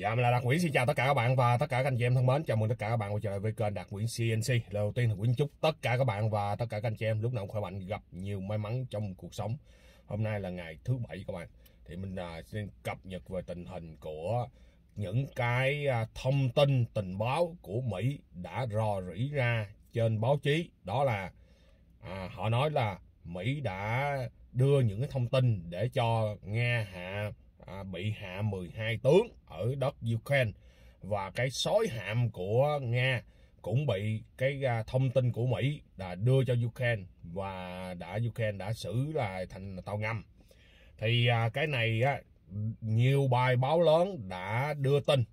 Dạ mình là Đạt Nguyễn xin chào tất cả các bạn và tất cả các anh chị em thân mến. Chào mừng tất cả các bạn quay trở lại với kênh Đạt Nguyễn CNC. Lời đầu tiên thì Nguyễn chúc tất cả các bạn và tất cả các anh chị em lúc nào cũng khỏe mạnh, gặp nhiều may mắn trong cuộc sống. Hôm nay là ngày thứ bảy các bạn. Thì mình à, xin cập nhật về tình hình của những cái à, thông tin tình báo của Mỹ đã rò rỉ ra trên báo chí. Đó là à, họ nói là Mỹ đã đưa những cái thông tin để cho Nga hạ à, bị hạ 12 tướng ở đất Ukraine và cái sói hạm của Nga cũng bị cái à, thông tin của Mỹ đã đưa cho Ukraine và đã Ukraine đã xử là thành tàu ngầm thì à, cái này á, nhiều bài báo lớn đã đưa tin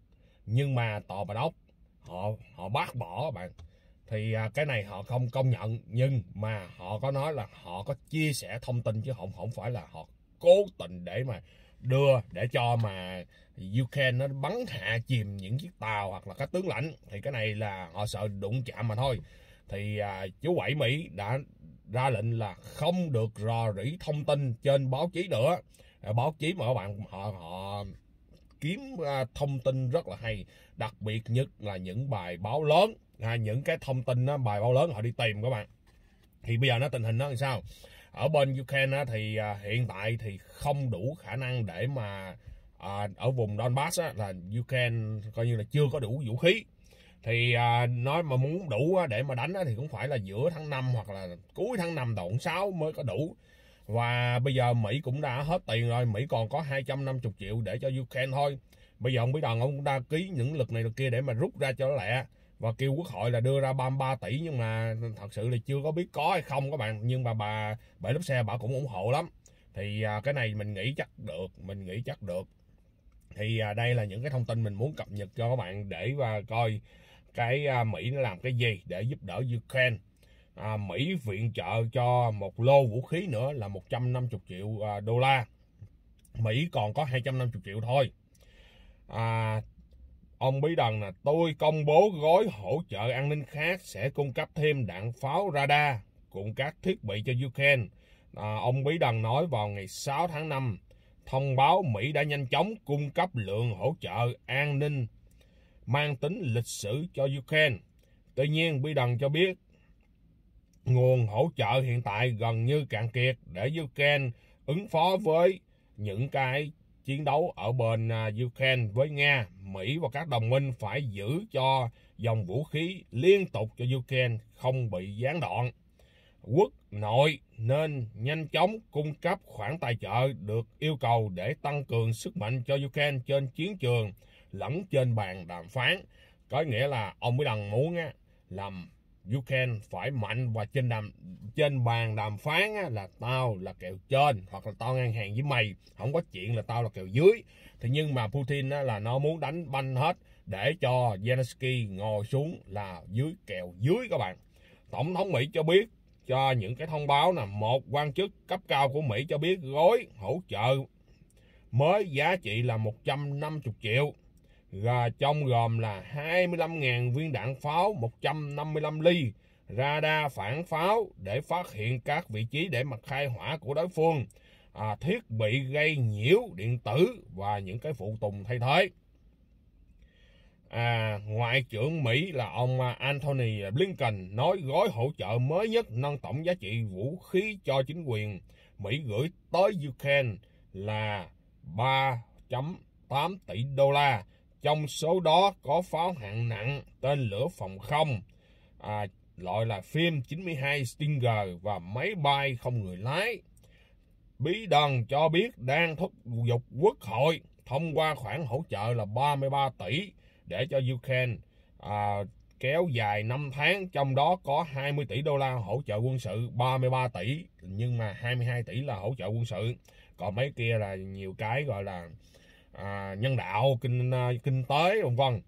nhưng mà tòa bà đốc họ họ bác bỏ bạn thì à, cái này họ không công nhận nhưng mà họ có nói là họ có chia sẻ thông tin chứ không không phải là họ cố tình để mà đưa để cho mà Ukraine nó bắn hạ chìm những chiếc tàu hoặc là các tướng lãnh thì cái này là họ sợ đụng chạm mà thôi thì à, chú quẩy Mỹ đã ra lệnh là không được rò rỉ thông tin trên báo chí nữa à, báo chí mà các bạn họ họ kiếm à, thông tin rất là hay đặc biệt nhất là những bài báo lớn à, những cái thông tin đó, à, bài báo lớn họ đi tìm các bạn thì bây giờ nó tình hình nó làm sao ở bên Ukraine thì à, hiện tại thì không đủ khả năng để mà à, ở vùng Donbass á, là Ukraine coi như là chưa có đủ vũ khí thì à, nói mà muốn đủ để mà đánh á, thì cũng phải là giữa tháng 5 hoặc là cuối tháng 5 đầu tháng 6 mới có đủ và bây giờ Mỹ cũng đã hết tiền rồi Mỹ còn có 250 triệu để cho Ukraine thôi bây giờ ông Mỹ Đoàn ông cũng đã ký những lực này lực kia để mà rút ra cho lẹ và kêu quốc hội là đưa ra 33 tỷ nhưng mà thật sự là chưa có biết có hay không các bạn nhưng mà bà bãi lốp xe bà cũng ủng hộ lắm thì à, cái này mình nghĩ chắc được mình nghĩ chắc được thì à, đây là những cái thông tin mình muốn cập nhật cho các bạn để và coi cái à, Mỹ nó làm cái gì để giúp đỡ Ukraine à, Mỹ viện trợ cho một lô vũ khí nữa là 150 triệu à, đô la Mỹ còn có 250 triệu thôi à, Ông Bí Đần là tôi công bố gói hỗ trợ an ninh khác sẽ cung cấp thêm đạn pháo radar cùng các thiết bị cho Ukraine. À, ông Bí Đần nói vào ngày 6 tháng 5, thông báo Mỹ đã nhanh chóng cung cấp lượng hỗ trợ an ninh mang tính lịch sử cho Ukraine. Tuy nhiên, Bí Đần cho biết nguồn hỗ trợ hiện tại gần như cạn kiệt để Ukraine ứng phó với những cái chiến đấu ở bên à, Ukraine với Nga, Mỹ và các đồng minh phải giữ cho dòng vũ khí liên tục cho Ukraine không bị gián đoạn. Quốc nội nên nhanh chóng cung cấp khoản tài trợ được yêu cầu để tăng cường sức mạnh cho Ukraine trên chiến trường lẫn trên bàn đàm phán. Có nghĩa là ông Biden muốn làm Ukraine phải mạnh và trên đàm, trên bàn đàm phán á, là tao là kèo trên hoặc là tao ngang hàng với mày không có chuyện là tao là kèo dưới thì nhưng mà Putin á, là nó muốn đánh banh hết để cho Zelensky ngồi xuống là dưới kèo dưới các bạn tổng thống Mỹ cho biết cho những cái thông báo là một quan chức cấp cao của Mỹ cho biết gói hỗ trợ mới giá trị là 150 triệu gà trong gồm là 25.000 viên đạn pháo 155 ly, radar phản pháo để phát hiện các vị trí để mặt khai hỏa của đối phương, à, thiết bị gây nhiễu điện tử và những cái phụ tùng thay thế. À, Ngoại trưởng Mỹ là ông à, Anthony Blinken nói gói hỗ trợ mới nhất nâng tổng giá trị vũ khí cho chính quyền Mỹ gửi tới Ukraine là 3.8 tỷ đô la trong số đó có pháo hạng nặng tên lửa phòng không, à, loại là phim 92 Stinger và máy bay không người lái. Bí đần cho biết đang thúc giục quốc hội thông qua khoản hỗ trợ là 33 tỷ để cho Ukraine à, kéo dài 5 tháng, trong đó có 20 tỷ đô la hỗ trợ quân sự, 33 tỷ nhưng mà 22 tỷ là hỗ trợ quân sự. Còn mấy kia là nhiều cái gọi là à, nhân đạo kinh à, kinh tế vân vân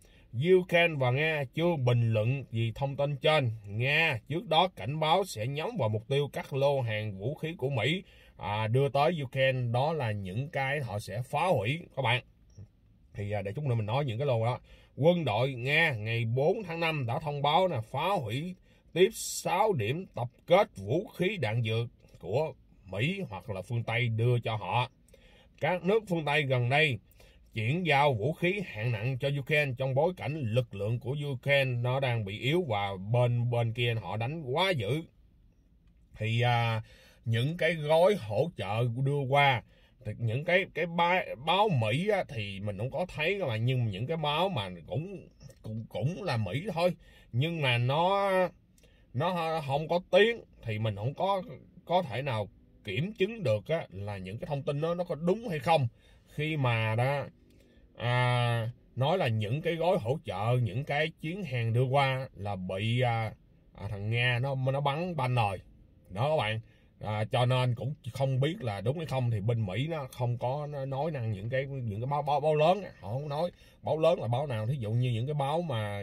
Ukraine và Nga chưa bình luận gì thông tin trên. Nga trước đó cảnh báo sẽ nhắm vào mục tiêu các lô hàng vũ khí của Mỹ à, đưa tới Ukraine đó là những cái họ sẽ phá hủy các bạn. Thì à, để chúng nữa mình nói những cái lô đó. Quân đội Nga ngày 4 tháng 5 đã thông báo là phá hủy tiếp 6 điểm tập kết vũ khí đạn dược của Mỹ hoặc là phương Tây đưa cho họ. Các nước phương Tây gần đây chuyển giao vũ khí hạng nặng cho Ukraine trong bối cảnh lực lượng của Ukraine nó đang bị yếu và bên bên kia họ đánh quá dữ thì à, những cái gói hỗ trợ đưa qua thì những cái cái báo Mỹ á, thì mình cũng có thấy các bạn nhưng những cái báo mà cũng cũng cũng là Mỹ thôi nhưng mà nó nó không có tiếng thì mình không có có thể nào kiểm chứng được á, là những cái thông tin đó nó có đúng hay không khi mà đó à, nói là những cái gói hỗ trợ những cái chuyến hàng đưa qua là bị à, à, thằng nga nó nó bắn banh rồi đó các bạn à, cho nên cũng không biết là đúng hay không thì bên mỹ nó không có nó nói năng những cái những cái báo báo, báo lớn họ không nói báo lớn là báo nào thí dụ như những cái báo mà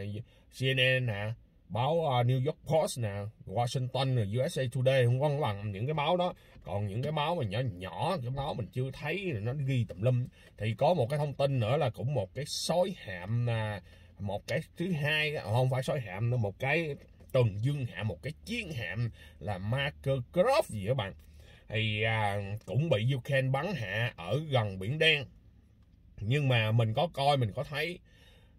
cnn nè à, báo uh, New York Post nè Washington nè USA Today không quan bằng những cái báo đó còn những cái báo mà nhỏ nhỏ cái báo mình chưa thấy nó ghi tùm lum thì có một cái thông tin nữa là cũng một cái sói hạm là một cái thứ hai à, không phải sói hạm nữa một cái tuần dương hạm một cái chiến hạm là Marker Croft gì các bạn thì à, cũng bị Ukraine bắn hạ ở gần biển đen nhưng mà mình có coi mình có thấy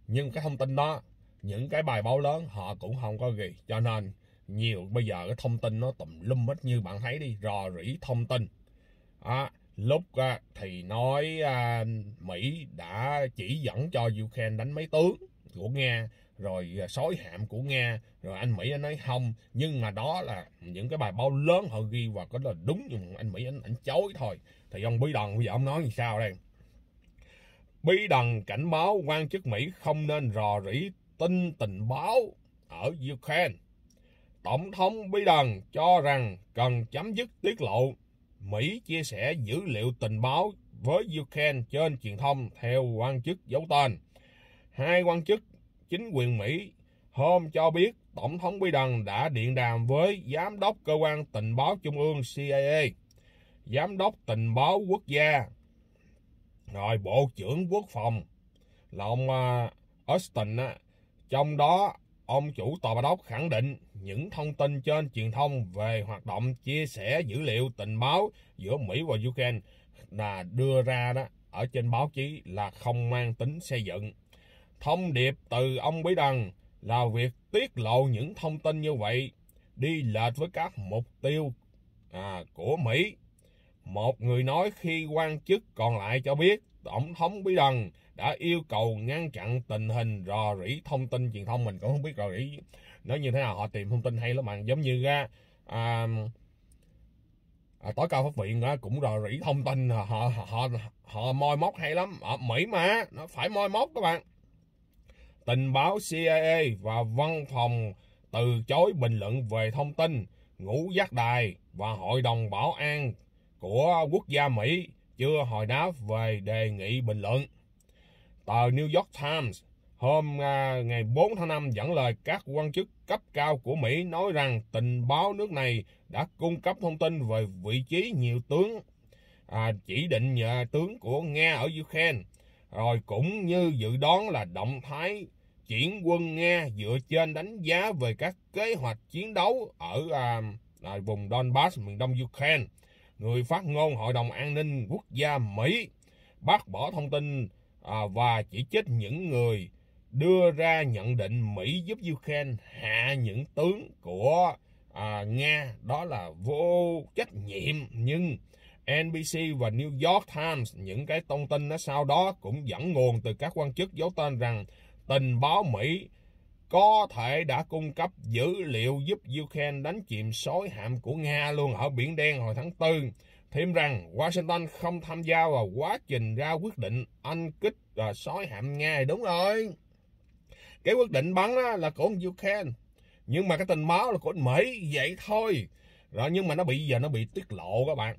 nhưng cái thông tin đó những cái bài báo lớn họ cũng không có ghi cho nên nhiều bây giờ cái thông tin nó tùm lum hết như bạn thấy đi rò rỉ thông tin à, lúc à, thì nói à, mỹ đã chỉ dẫn cho ukraine đánh mấy tướng của Nga rồi à, sói hạm của Nga rồi anh Mỹ anh nói không nhưng mà đó là những cái bài báo lớn họ ghi và có là đúng nhưng anh Mỹ anh, anh chối thôi thì ông Bí Đần bây giờ ông nói như sao đây Bí Đần cảnh báo quan chức Mỹ không nên rò rỉ tin tình báo ở Ukraine. Tổng thống Biden cho rằng cần chấm dứt tiết lộ Mỹ chia sẻ dữ liệu tình báo với Ukraine trên truyền thông theo quan chức giấu tên. Hai quan chức chính quyền Mỹ hôm cho biết Tổng thống Biden đã điện đàm với Giám đốc Cơ quan Tình báo Trung ương CIA, Giám đốc Tình báo Quốc gia, rồi Bộ trưởng Quốc phòng là ông à, Austin trong đó, ông chủ tòa Bà Đốc khẳng định những thông tin trên truyền thông về hoạt động chia sẻ dữ liệu tình báo giữa Mỹ và Ukraine là đưa ra đó ở trên báo chí là không mang tính xây dựng. Thông điệp từ ông Biden là việc tiết lộ những thông tin như vậy đi lệch với các mục tiêu à, của Mỹ. Một người nói khi quan chức còn lại cho biết tổng thống Biden đã yêu cầu ngăn chặn tình hình rò rỉ thông tin truyền thông mình cũng không biết rò rỉ nó như thế nào họ tìm thông tin hay lắm bạn giống như ra à, à, tối cao pháp viện đó, cũng rò rỉ thông tin họ họ họ, họ moi móc hay lắm ở Mỹ mà nó phải moi móc các bạn tình báo CIA và văn phòng từ chối bình luận về thông tin ngũ giác đài và hội đồng bảo an của quốc gia Mỹ chưa hồi đáp về đề nghị bình luận. Tờ New York Times hôm à, ngày 4 tháng 5 dẫn lời các quan chức cấp cao của Mỹ nói rằng tình báo nước này đã cung cấp thông tin về vị trí nhiều tướng à, chỉ định nhà tướng của Nga ở Ukraine rồi cũng như dự đoán là động thái chuyển quân Nga dựa trên đánh giá về các kế hoạch chiến đấu ở à, à vùng Donbass miền đông Ukraine người phát ngôn Hội đồng An ninh Quốc gia Mỹ bác bỏ thông tin à, và chỉ trích những người đưa ra nhận định Mỹ giúp Ukraine hạ những tướng của à, Nga đó là vô trách nhiệm nhưng NBC và New York Times những cái thông tin đó sau đó cũng dẫn nguồn từ các quan chức giấu tên rằng tình báo Mỹ có thể đã cung cấp dữ liệu giúp Ukraine đánh chìm sói hạm của Nga luôn ở Biển Đen hồi tháng 4. Thêm rằng Washington không tham gia vào quá trình ra quyết định anh kích à, sói hạm Nga đúng rồi. Cái quyết định bắn là của ông Ukraine. Nhưng mà cái tình báo là của Mỹ vậy thôi. Rồi nhưng mà nó bị giờ nó bị tiết lộ các bạn.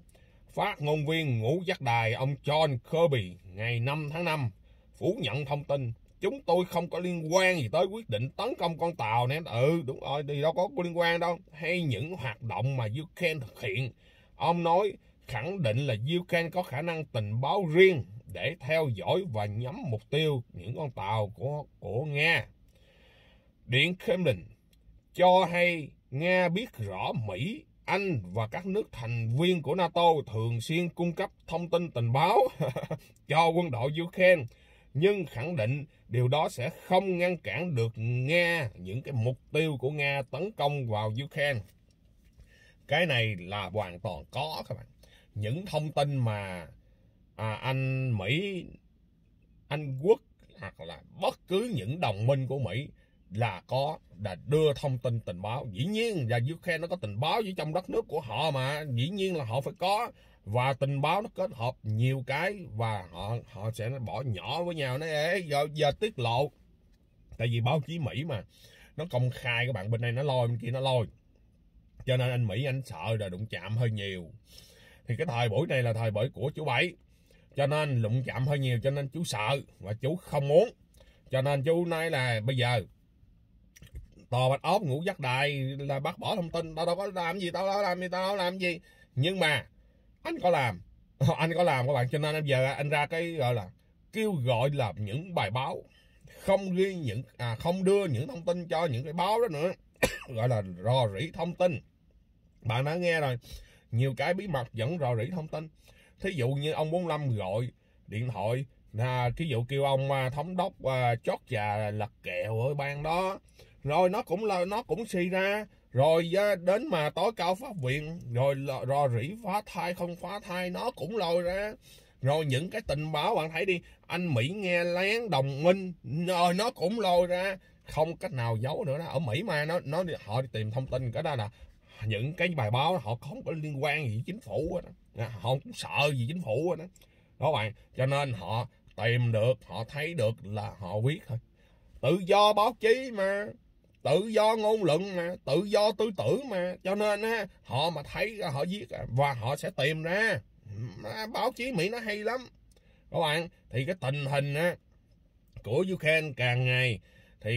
Phát ngôn viên ngũ giác đài ông John Kirby ngày 5 tháng 5 phủ nhận thông tin chúng tôi không có liên quan gì tới quyết định tấn công con tàu nên ừ đúng rồi thì đâu có liên quan đâu hay những hoạt động mà Ukraine thực hiện ông nói khẳng định là Ukraine có khả năng tình báo riêng để theo dõi và nhắm mục tiêu những con tàu của của Nga điện Kremlin cho hay Nga biết rõ Mỹ anh và các nước thành viên của NATO thường xuyên cung cấp thông tin tình báo cho quân đội Ukraine nhưng khẳng định điều đó sẽ không ngăn cản được Nga những cái mục tiêu của Nga tấn công vào Ukraine. Cái này là hoàn toàn có các bạn. Những thông tin mà à, anh Mỹ, Anh Quốc hoặc là bất cứ những đồng minh của Mỹ là có đã đưa thông tin tình báo dĩ nhiên là Ukraine nó có tình báo với trong đất nước của họ mà dĩ nhiên là họ phải có và tình báo nó kết hợp nhiều cái và họ họ sẽ bỏ nhỏ với nhau nó ế giờ giờ tiết lộ tại vì báo chí mỹ mà nó công khai các bạn bên đây nó lôi bên kia nó lôi cho nên anh mỹ anh sợ là đụng chạm hơi nhiều thì cái thời buổi này là thời buổi của chú bảy cho nên đụng chạm hơi nhiều cho nên chú sợ và chú không muốn cho nên chú nói là bây giờ tò bạch ốp ngủ dắt đài là bác bỏ thông tin tao đâu có làm gì tao đâu có làm gì tao đâu có làm gì nhưng mà anh có làm anh có làm các bạn cho nên anh giờ anh ra cái gọi là kêu gọi là những bài báo không ghi những à, không đưa những thông tin cho những cái báo đó nữa gọi là rò rỉ thông tin bạn đã nghe rồi nhiều cái bí mật vẫn rò rỉ thông tin thí dụ như ông 45 gọi điện thoại là thí dụ kêu ông à, thống đốc à, chót già lật kẹo ở bang đó rồi nó cũng là nó cũng xì ra rồi à, đến mà tối cao pháp viện rồi rò rỉ phá thai không phá thai nó cũng lôi ra rồi những cái tình báo bạn thấy đi anh mỹ nghe lén đồng minh rồi ờ, nó cũng lôi ra không cách nào giấu nữa đó ở mỹ mà nó nó họ đi tìm thông tin cái đó là những cái bài báo họ không có liên quan gì chính phủ đó. họ không sợ gì chính phủ đó đó bạn cho nên họ tìm được họ thấy được là họ viết thôi tự do báo chí mà tự do ngôn luận mà tự do tư tưởng mà cho nên á họ mà thấy họ giết à, và họ sẽ tìm ra báo chí mỹ nó hay lắm các bạn thì cái tình hình á của ukraine càng ngày thì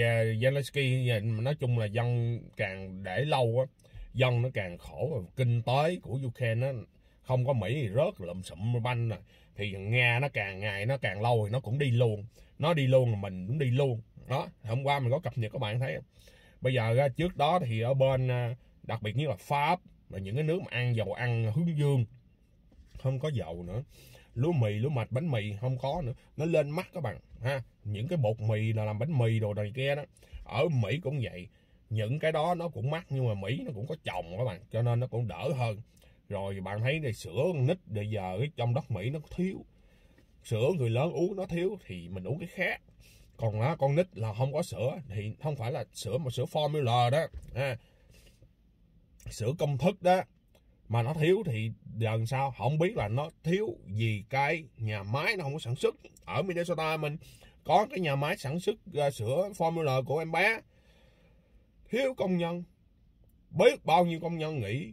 à, zelensky à, nói chung là dân càng để lâu á dân nó càng khổ rồi kinh tế của ukraine nó không có mỹ thì rớt lụm sụm banh rồi thì nga nó càng ngày nó càng lâu thì nó cũng đi luôn nó đi luôn là mình cũng đi luôn đó hôm qua mình có cập nhật các bạn thấy không? bây giờ trước đó thì ở bên à, đặc biệt như là pháp là những cái nước mà ăn dầu ăn hướng dương không có dầu nữa lúa mì lúa mạch bánh mì không có nữa nó lên mắt các bạn ha những cái bột mì là làm bánh mì đồ này kia đó ở mỹ cũng vậy những cái đó nó cũng mắc nhưng mà mỹ nó cũng có trồng các bạn cho nên nó cũng đỡ hơn rồi bạn thấy này sữa nít bây giờ trong đất mỹ nó thiếu sữa người lớn uống nó thiếu thì mình uống cái khác còn á, con nít là không có sữa thì không phải là sữa mà sữa formula đó à, sữa công thức đó mà nó thiếu thì lần sau không biết là nó thiếu gì cái nhà máy nó không có sản xuất ở Minnesota mình có cái nhà máy sản xuất uh, sữa formula của em bé thiếu công nhân biết bao nhiêu công nhân nghỉ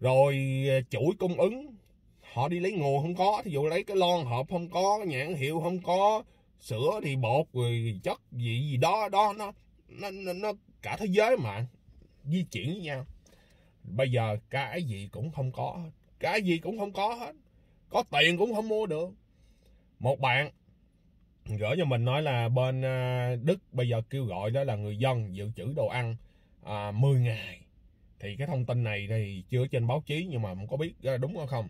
rồi à, chuỗi cung ứng họ đi lấy nguồn không có thí dụ lấy cái lon hộp không có nhãn hiệu không có sữa thì bột rồi chất gì gì đó đó nó nó nó, nó cả thế giới mà di chuyển với nhau bây giờ cái gì cũng không có cái gì cũng không có hết có tiền cũng không mua được một bạn gửi cho mình nói là bên à, Đức bây giờ kêu gọi đó là người dân dự trữ đồ ăn à, 10 ngày thì cái thông tin này thì chưa trên báo chí nhưng mà không có biết à, đúng không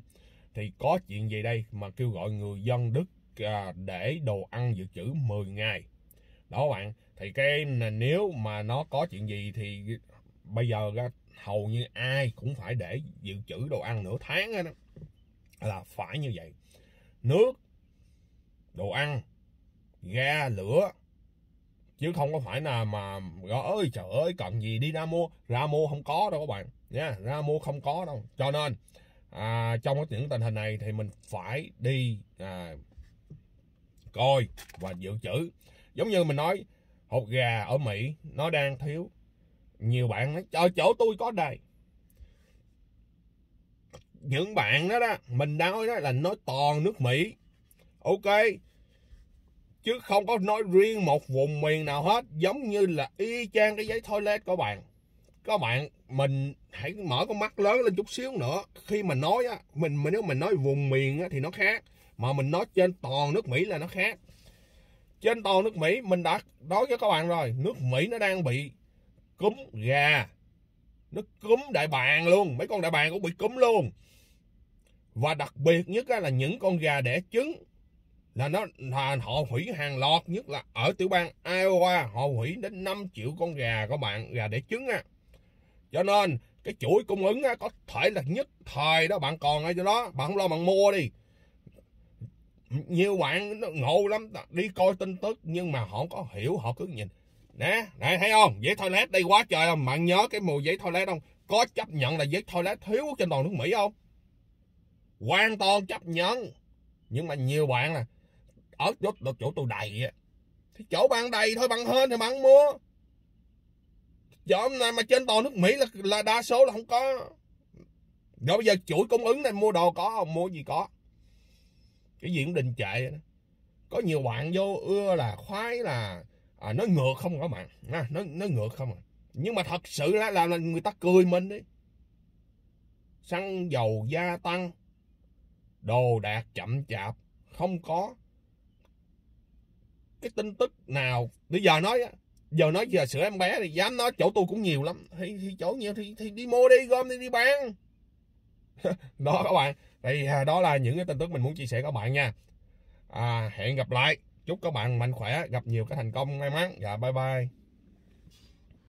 thì có chuyện gì đây mà kêu gọi người dân Đức À, để đồ ăn dự trữ 10 ngày đó bạn thì cái nếu mà nó có chuyện gì thì bây giờ hầu như ai cũng phải để dự trữ đồ ăn nửa tháng đó là phải như vậy nước đồ ăn ga lửa chứ không có phải là mà ơi trời ơi cần gì đi ra mua ra mua không có đâu các bạn nha ra mua không có đâu cho nên à, trong những tình hình này thì mình phải đi à, coi và dự trữ giống như mình nói hột gà ở mỹ nó đang thiếu nhiều bạn nói ở chỗ tôi có đầy những bạn đó đó mình nói đó là nói toàn nước mỹ ok chứ không có nói riêng một vùng miền nào hết giống như là y chang cái giấy toilet của bạn các bạn mình hãy mở con mắt lớn lên chút xíu nữa khi mà nói á mình, mà nếu mình nói vùng miền á, thì nó khác mà mình nói trên toàn nước Mỹ là nó khác trên toàn nước Mỹ mình đã nói với các bạn rồi nước Mỹ nó đang bị cúm gà nó cúm đại bàng luôn mấy con đại bàng cũng bị cúm luôn và đặc biệt nhất là những con gà đẻ trứng là nó là họ hủy hàng loạt nhất là ở tiểu bang Iowa họ hủy đến 5 triệu con gà các bạn gà đẻ trứng á cho nên cái chuỗi cung ứng á, có thể là nhất thời đó bạn còn ở chỗ đó bạn không lo bạn mua đi nhiều bạn nó ngộ lắm đi coi tin tức nhưng mà họ có hiểu họ cứ nhìn nè này thấy không giấy toilet đây quá trời không bạn nhớ cái mùi giấy toilet không có chấp nhận là giấy toilet thiếu trên toàn nước mỹ không hoàn toàn chấp nhận nhưng mà nhiều bạn là ở chỗ, chỗ tôi đầy thì chỗ bạn đầy thôi bạn hên thì bạn mua chỗ này mà trên toàn nước mỹ là là đa số là không có rồi bây giờ chuỗi cung ứng này mua đồ có không mua gì có cái diễn cũng đình trệ có nhiều bạn vô ưa là khoái là à, nói ngược không có bạn à, nói nói ngược không à. nhưng mà thật sự là, là là người ta cười mình đi xăng dầu gia tăng đồ đạc chậm chạp không có cái tin tức nào bây giờ nói giờ nói giờ sửa em bé thì dám nói chỗ tôi cũng nhiều lắm thì, thì chỗ nhiều thì, thì đi mua đi gom đi đi bán đó các bạn đây à, đó là những cái tin tức mình muốn chia sẻ các bạn nha à, hẹn gặp lại chúc các bạn mạnh khỏe gặp nhiều cái thành công may mắn dạ bye bye